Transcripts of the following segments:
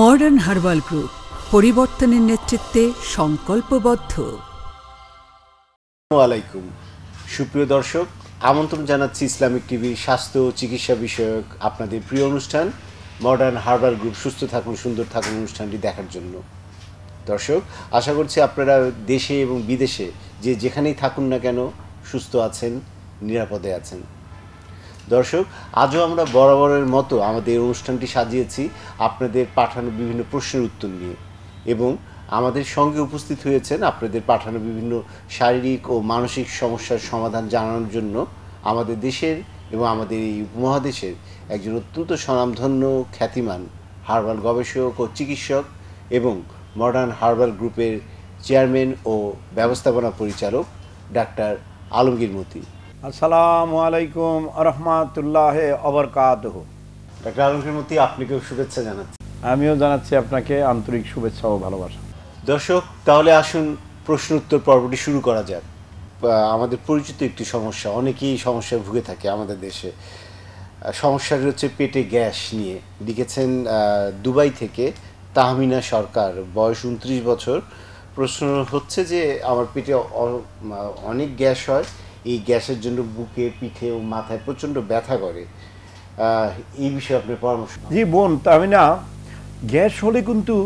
modern herbal group পরিবর্তনের নেতৃত্বে সংকল্পবদ্ধ আলাইকুম সুপ্রিয় দর্শক আমন্ত্রণ জানাচ্ছি ইসলামিক টিভির স্বাস্থ্য ও চিকিৎসা বিষয়ক আপনাদের প্রিয় অনুষ্ঠান মডার্ন হার্বাল গ্রুপ সুস্থ থাকুন সুন্দর থাকুন অনুষ্ঠানটি দেখার জন্য দর্শক আশা করছি আপনারা দেশে এবং বিদেশে যে যেখানেই থাকুন না কেন সুস্থ আছেন নিরাপদে আছেন দর্শক আজও আমরা বরাবরের মতো আমাদের অনুষ্ঠানটি সাজিয়েছি আপনাদের পাঠানো বিভিন্ন প্রশ্নের উত্তর নিয়ে এবং আমাদের সঙ্গে উপস্থিত হয়েছেন আপনাদের পাঠানো বিভিন্ন শারীরিক ও মানসিক সমস্যার সমাধান জানানোর জন্য আমাদের দেশের এবং আমাদের এই উপমহাদেশের একজন অত্যন্ত স্বনামধন্য খ্যাতিমান হার্বাল গবেষক ও চিকিৎসক এবং মডার্ন হার্বাল গ্রুপের চেয়ারম্যান ও ব্যবস্থাপনা পরিচালক ডাক্তার আলমগীর মতি আসসালামু আলাইকুম রহমাতুল্লাহ অবরকাত ডাক্তার আলমগীর মতি কেউ শুভেচ্ছা জানাচ্ছি আমিও জানাচ্ছি আপনাকে আন্তরিক শুভেচ্ছা ও ভালোবাসা দর্শক তাহলে আসুন প্রশ্ন উত্তর পর্বটি শুরু করা যাক আমাদের পরিচিত একটি সমস্যা অনেকেই সমস্যায় ভুগে থাকে আমাদের দেশে সমস্যাটি হচ্ছে পেটে গ্যাস নিয়ে লিখেছেন দুবাই থেকে তাহমিনা সরকার বয়স উনত্রিশ বছর প্রশ্ন হচ্ছে যে আমার পেটে অনেক গ্যাস হয় এই গ্যাসের জন্য বুকে পিঠে ও মাথায় প্রচণ্ড ব্যথা করে এই বিষয়ে আপনি পরামর্শ জি বোন আমি না গ্যাস হলে কিন্তু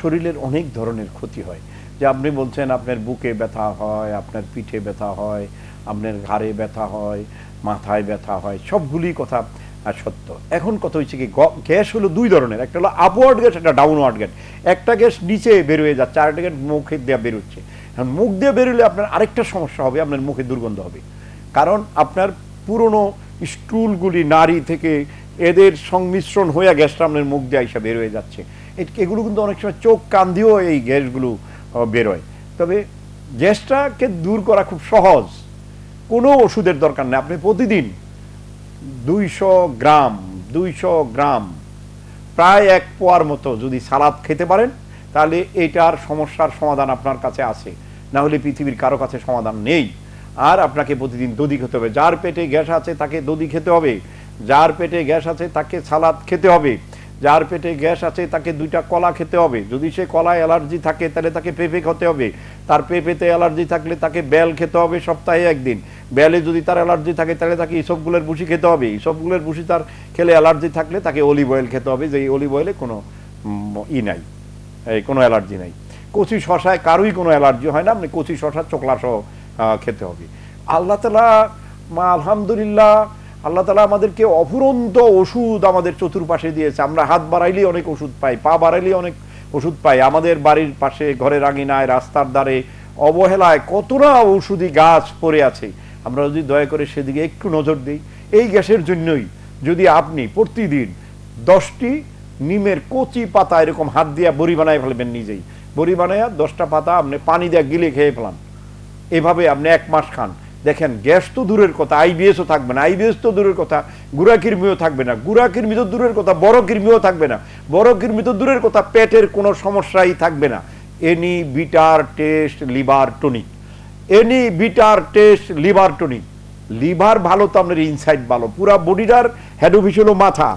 শরীরের অনেক ধরনের ক্ষতি হয় যে আপনি বলছেন আপনার বুকে ব্যথা হয় আপনার পিঠে ব্যথা হয় আপনার ঘাড়ে ব্যথা হয় মাথায় ব্যথা হয় সবগুলি কথা সত্য এখন কথা হচ্ছে কি গ্যাস হলো দুই ধরনের একটা হলো আপওয়ার্ড গ্যাস একটা ডাউনওয়ার্ড গ্যাস একটা গ্যাস নিচে বেরোয় যাচ্ছে আর একটা গ্যাস মুখে দেওয়া বেরোচ্ছে এখন মুখ দিয়ে বেরোলে আপনার আরেকটা সমস্যা হবে আপনার মুখে দুর্গন্ধ হবে কারণ আপনার পুরনো স্টুলগুলি নারী থেকে এদের সংমিশ্রণ হয়ে গ্যাসটা আপনার মুখ দিয়ে আইসা বের হয়ে যাচ্ছে এগুলো কিন্তু অনেক সময় চোখ কান দিয়েও এই গ্যাসগুলো বেরোয় তবে গ্যাসটাকে দূর করা খুব সহজ কোনো ওষুধের দরকার নেই আপনি প্রতিদিন দুইশো গ্রাম দুইশো গ্রাম প্রায় এক পোয়ার মতো যদি সালাদ খেতে পারেন তাহলে এটার সমস্যার সমাধান আপনার কাছে আছে না হলে পৃথিবীর কারো কাছে সমাধান নেই আর আপনাকে প্রতিদিন দধি খেতে হবে যার পেটে গ্যাস আছে তাকে দধি খেতে হবে যার পেটে গ্যাস আছে তাকে সালাদ খেতে হবে যার পেটে গ্যাস আছে তাকে দুইটা কলা খেতে হবে যদি সে কলা অ্যালার্জি থাকে তাহলে তাকে পেঁপে খেতে হবে তার পেঁপেতে অ্যালার্জি থাকলে তাকে বেল খেতে হবে সপ্তাহে একদিন ব্যালে যদি তার অ্যালার্জি থাকে তাহলে তাকে ইসবগুলের ভুসি খেতে হবে ইসবগুলের ভুসি তার খেলে অ্যালার্জি থাকলে তাকে অলিভ অয়েল খেতে হবে যে অলিভ অয়েলে কোনো ই নাই কোনো অ্যালার্জি নাই কচি শশায় কারোই কোনো অ্যালার্জি হয় না আপনি কচি শশা সহ খেতে হবে আল্লাহ তালা মা আলহামদুলিল্লাহ আল্লাহ তালা আমাদেরকে অফুরন্ত ওষুধ আমাদের চতুর্পাশে দিয়েছে আমরা হাত বাড়াইলেই অনেক ওষুধ পাই পা বাড়াইলেই অনেক ওষুধ পাই আমাদের বাড়ির পাশে ঘরের আঙিনায় রাস্তার দ্বারে অবহেলায় কত না ঔষধি গাছ পড়ে আছে আমরা যদি দয়া করে সেদিকে একটু নজর দিই এই গ্যাসের জন্যই যদি আপনি প্রতিদিন দশটি নিমের কচি পাতা এরকম হাত দিয়া বড়ি বানায় ফেলবেন নিজেই বড়ি বানাইয়া দশটা পাতা আপনি পানি দিয়ে গিলে খেয়ে ফেলান এভাবে আপনি এক মাস খান দেখেন গ্যাস তো দূরের কথা আইবিএসও থাকবে না আইবিএস তো দূরের কথা গুড়া কৃমিও থাকবে না গুড়া কৃমি তো দূরের কথা বড় কৃমিও থাকবে না বড় কৃমি তো দূরের কথা পেটের কোনো সমস্যাই থাকবে না any bitter taste liver tonic any bitter taste liver tonic liver ভালো তো আপনার ইনসাইড ভালো পুরা বডিটার হেড অফিস হলো মাথা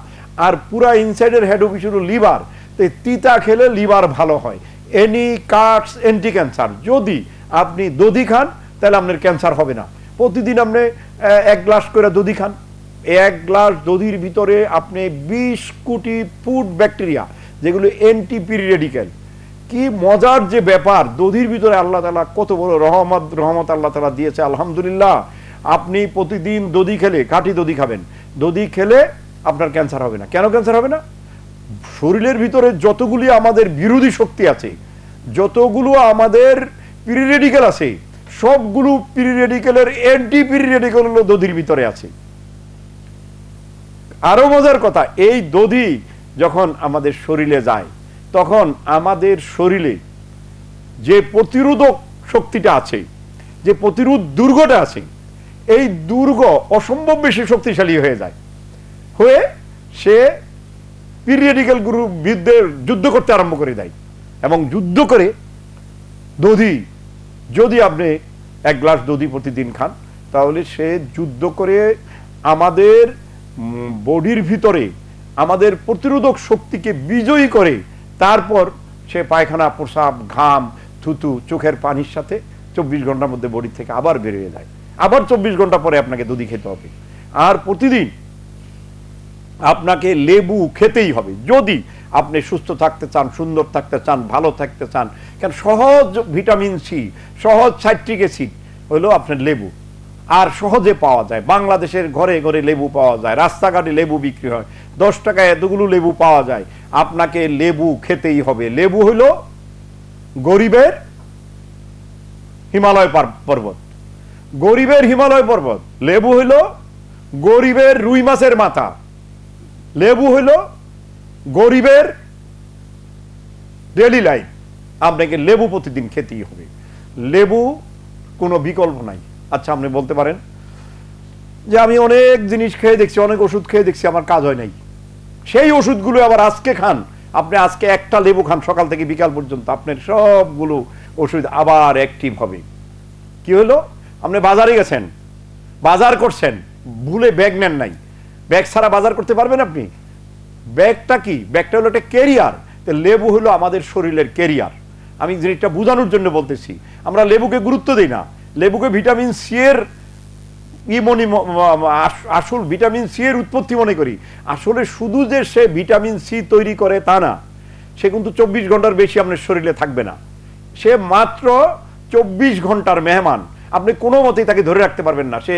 আর পুরা ইনসাইডের হেড অফিস হলো লিভার তো তিতা খেলে লিভার ভালো হয় এনি কার্স এন্টি ক্যান্সার যদি আপনি দধি খান তাহলে আপনার ক্যান্সার হবে না প্রতিদিন আপনি এক গ্লাস করে দধি খান এক গ্লাস দধির ভিতরে আপনি বিশ কোটি ফুড ব্যাকটেরিয়া যেগুলো অ্যান্টিপিরিয়াডিক্যাল কি মজার যে ব্যাপার দধির ভিতরে আল্লাহ তালা কত বড় রহমত রহমত আল্লাহ তালা দিয়েছে আলহামদুলিল্লাহ আপনি প্রতিদিন দধি খেলে কাঠি দধি খাবেন দধি খেলে আপনার ক্যান্সার হবে না কেন ক্যান্সার হবে না শরীরের ভিতরে যতগুলি আমাদের বিরোধী শক্তি আছে যতগুলো আমাদের পিরিরেডিক্যাল আছে সবগুলো পিরিরেডিক্যালের অ্যান্টি পিরিরেডিক্যাল হলো দধির ভিতরে আছে আরো মজার কথা এই দধি যখন আমাদের শরীরে যায় তখন আমাদের শরীরে যে প্রতিরোধক শক্তিটা আছে যে প্রতিরোধ দুর্গটা আছে এই দুর্গ অসম্ভব বেশি শক্তিশালী হয়ে যায় হয়ে সে পিরিয়ডিক্যাল গ্রুপ বিদ্যের যুদ্ধ করতে আরম্ভ করে দেয় এবং যুদ্ধ করে দধি যদি আপনি এক গ্লাস দধি প্রতিদিন খান তাহলে সে যুদ্ধ করে আমাদের বডির ভিতরে আমাদের প্রতিরোধক শক্তিকে বিজয়ী করে তারপর সে পায়খানা প্রসাব ঘাম থুতু চোখের পানির সাথে চব্বিশ ঘন্টার মধ্যে বডি থেকে আবার বেরিয়ে যায় আবার চব্বিশ ঘন্টা পরে আপনাকে দধি খেতে হবে আর প্রতিদিন আপনাকে লেবু খেতেই হবে যদি আপনি সুস্থ থাকতে চান সুন্দর থাকতে চান ভালো থাকতে চান কেন সহজ ভিটামিন সি সহজ সাইট্রিক অ্যাসিড হলো আপনার লেবু আর সহজে পাওয়া যায় বাংলাদেশের ঘরে ঘরে লেবু পাওয়া যায় রাস্তাঘাটে লেবু বিক্রি হয় দশ টাকায় এতগুলো লেবু পাওয়া যায় আপনাকে লেবু খেতেই হবে লেবু হইল গরিবের হিমালয় পর্বত গরিবের হিমালয় পর্বত লেবু হইল গরিবের রুই মাছের মাথা লেবু হইল গরিবের ডেলি লাইফ আপনাকে লেবু প্রতিদিন খেতেই হবে লেবু কোনো বিকল্প নাই আচ্ছা আপনি বলতে পারেন যে আমি অনেক জিনিস খেয়ে দেখছি অনেক ওষুধ খেয়ে দেখছি আমার কাজ হয় নাই সেই ওষুধগুলো আবার আজকে খান আপনি আজকে একটা লেবু খান সকাল থেকে বিকাল পর্যন্ত আপনার সবগুলো ওষুধ আবার অ্যাক্টিভ হবে কি হলো আপনি বাজারে গেছেন বাজার করছেন ভুলে ব্যাগ নেন নাই ব্যাগ ছাড়া বাজার করতে পারবেন আপনি ব্যাগটা কি ব্যাগটা হলো একটা কেরিয়ার তো লেবু হলো আমাদের শরীরের কেরিয়ার আমি জিনিসটা বোঝানোর জন্য বলতেছি আমরা লেবুকে গুরুত্ব দিই না লেবুকে ভিটামিন সি এর ইমনি আসল ভিটামিন সি এর উৎপত্তি মনে করি আসলে শুধু যে সে ভিটামিন সি তৈরি করে তা না সে কিন্তু চব্বিশ ঘন্টার বেশি আপনার শরীরে থাকবে না সে মাত্র চব্বিশ ঘন্টার মেহমান আপনি কোনো মতেই তাকে ধরে রাখতে পারবেন না সে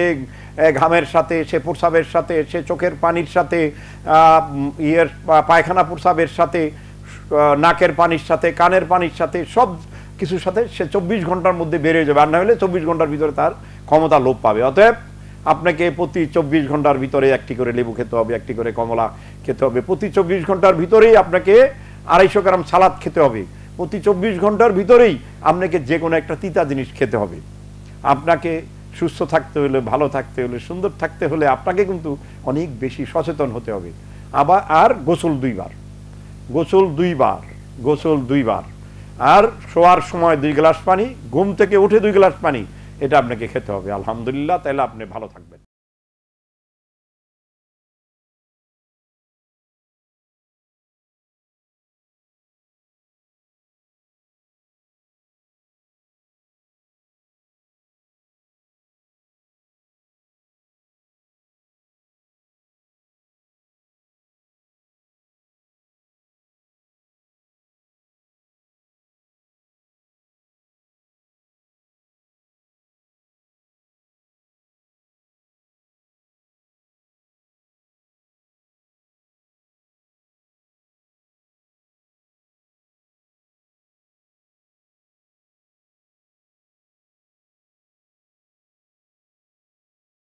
ঘামের সাথে সে প্রসাবের সাথে সে চোখের পানির সাথে ইয়ের পায়খানা প্রসাবের সাথে নাকের পানির সাথে কানের পানির সাথে সব কিছুর সাথে সে চব্বিশ ঘন্টার মধ্যে বেরিয়ে যাবে আর না হলে চব্বিশ ঘন্টার ভিতরে তার ক্ষমতা লোপ পাবে অতএব আপনাকে প্রতি চব্বিশ ঘন্টার ভিতরে একটি করে লেবু খেতে হবে একটি করে কমলা খেতে হবে প্রতি চব্বিশ ঘন্টার ভিতরেই আপনাকে আড়াইশো গ্রাম সালাদ খেতে হবে প্রতি চব্বিশ ঘন্টার ভিতরেই আপনাকে যে কোনো একটা তিতা জিনিস খেতে হবে আপনাকে সুস্থ থাকতে হলে ভালো থাকতে হলে সুন্দর থাকতে হলে আপনাকে কিন্তু অনেক বেশি সচেতন হতে হবে আবার আর গোসল দুইবার গোসল দুইবার গোসল দুইবার আর শোয়ার সময় দুই গ্লাস পানি ঘুম থেকে উঠে দুই গ্লাস পানি এটা আপনাকে খেতে হবে আলহামদুলিল্লাহ তাহলে আপনি ভালো থাকবেন